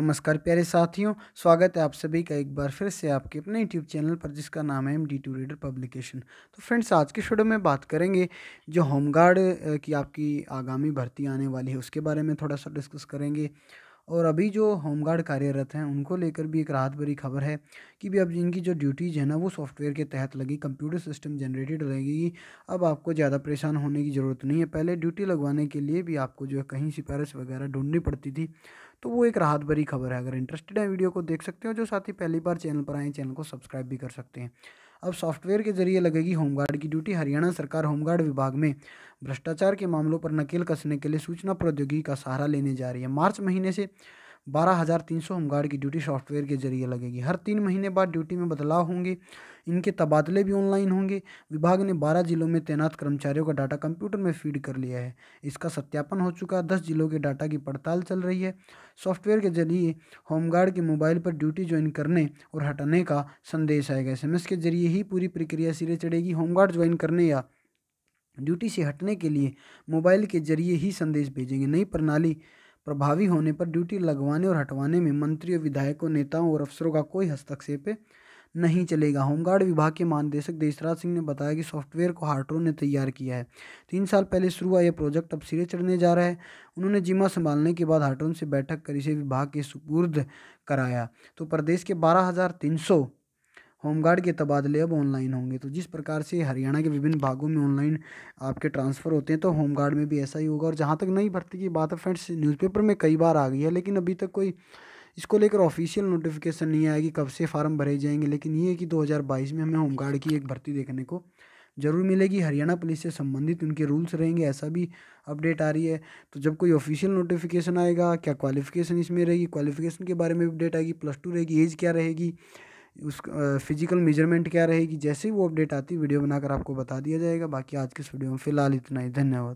नमस्कार प्यारे साथियों स्वागत है आप सभी का एक बार फिर से आपके अपने यूट्यूब चैनल पर जिसका नाम है M D two reader publication तो फ्रेंड्स आज के शोडो में बात करेंगे जो होमगार्ड की आपकी आगामी भर्ती आने वाली है उसके बारे में थोड़ा सा डिस्कस करेंगे और अभी जो होमगार्ड कार्यरत हैं उनको लेकर भी एक राहत भरी खबर है कि भी अब इनकी जो ड्यूटीज़ है ना वो सॉफ्टवेयर के तहत लगी कंप्यूटर सिस्टम जनरेटेड रहेगी अब आपको ज़्यादा परेशान होने की ज़रूरत नहीं है पहले ड्यूटी लगवाने के लिए भी आपको जो है कहीं सिफारिश वगैरह ढूंढनी पड़ती थी तो वो एक राहत भरी खबर है अगर इंटरेस्टेड है वीडियो को देख सकते हो जो साथ ही पहली बार चैनल पर आए चैनल को सब्सक्राइब भी कर सकते हैं अब सॉफ्टवेयर के जरिए लगेगी होमगार्ड की ड्यूटी हरियाणा सरकार होमगार्ड विभाग में भ्रष्टाचार के मामलों पर नकेल कसने के लिए सूचना प्रौद्योगिकी का सहारा लेने जा रही है मार्च महीने से बारह हज़ार तीन सौ होमगार्ड की ड्यूटी सॉफ्टवेयर के जरिए लगेगी हर तीन महीने बाद ड्यूटी में बदलाव होंगे इनके तबादले भी ऑनलाइन होंगे विभाग ने बारह जिलों में तैनात कर्मचारियों का डाटा कंप्यूटर में फीड कर लिया है इसका सत्यापन हो चुका है दस जिलों के डाटा की पड़ताल चल रही है सॉफ्टवेयर के जरिए होमगार्ड के मोबाइल पर ड्यूटी ज्वाइन करने और हटाने का संदेश आएगा एस के जरिए ही पूरी प्रक्रिया सिरे चढ़ेगी होमगार्ड ज्वाइन करने या ड्यूटी से हटने के लिए मोबाइल के जरिए ही संदेश भेजेंगे नई प्रणाली प्रभावी होने पर ड्यूटी लगवाने और हटवाने में मंत्रियों विधायकों नेताओं और अफसरों का कोई हस्तक्षेप नहीं चलेगा होमगार्ड विभाग के महानिदेशक देशराज सिंह ने बताया कि सॉफ्टवेयर को हार्ट्रो ने तैयार किया है तीन साल पहले शुरू हुआ यह प्रोजेक्ट अब सिरे चढ़ने जा रहा है उन्होंने जिम्मा संभालने के बाद हार्ट्रोन से बैठक कर इसे विभाग के सुपुर्द कराया तो प्रदेश के बारह होमगार्ड के तबादले अब ऑनलाइन होंगे तो जिस प्रकार से हरियाणा के विभिन्न भागों में ऑनलाइन आपके ट्रांसफ़र होते हैं तो होमगार्ड में भी ऐसा ही होगा और जहाँ तक नई भर्ती की बात है फ्रेंड्स न्यूज़पेपर में कई बार आ गई है लेकिन अभी तक कोई इसको लेकर ऑफिशियल नोटिफिकेशन नहीं आया कि कब से फार्म भरे जाएंगे लेकिन ये है कि दो में हमें होमगार्ड की एक भर्ती देखने को जरूर मिलेगी हरियाणा पुलिस से संबंधित उनके रूल्स रहेंगे ऐसा भी अपडेट आ रही है तो जब कोई ऑफिशियल नोटिफिकेशन आएगा क्या क्वालिफिकेशन इसमें रहेगी क्वालिफिकेशन के बारे में अपडेट आएगी प्लस टू रहेगी एज क्या रहेगी उस फिजिकल मेजरमेंट क्या रहेगी जैसे ही वो अपडेट आती वीडियो बनाकर आपको बता दिया जाएगा बाकी आज के इस वीडियो में फ़िलहाल इतना ही धन्यवाद